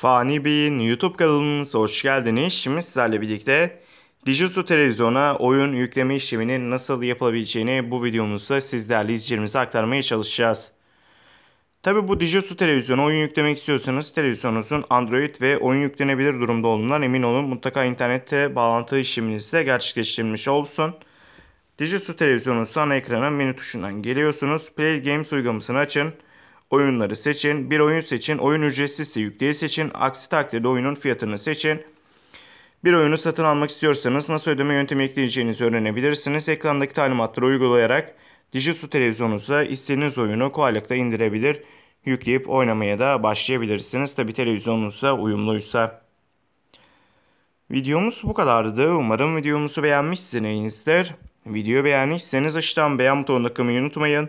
Fani Bey'in YouTube kanalımıza hoş geldiniz. Şimdi sizlerle birlikte Dijisu televizyona oyun yükleme işleminin nasıl yapılabileceğini bu videomuzda sizlerle izleyicilerimize aktarmaya çalışacağız. Tabi bu Dijisu televizyona oyun yüklemek istiyorsanız televizyonunuzun Android ve oyun yüklenebilir durumda olduğundan emin olun. Mutlaka internette bağlantı işleminiz de gerçekleştirilmiş olsun. Dijisu televizyonunuzun ana ekranın menü tuşundan geliyorsunuz. Play Games uygulamasını açın oyunları seçin. Bir oyun seçin. Oyun ücretsizse yükleye seçin. Aksi takdirde oyunun fiyatını seçin. Bir oyunu satın almak istiyorsanız nasıl ödeme yöntemi ekleyeceğinizi öğrenebilirsiniz. Ekrandaki talimatları uygulayarak Dijisu televizyonunuza istediğiniz oyunu kolaylıkla indirebilir, yükleyip oynamaya da başlayabilirsiniz. Tabi televizyonunuzla uyumluysa. Videomuz bu kadardı. Umarım videomuzu beğenmişsinizdir. Videoyu beğendiyseniz aşağıdan beğen butonuna tıklamayı unutmayın.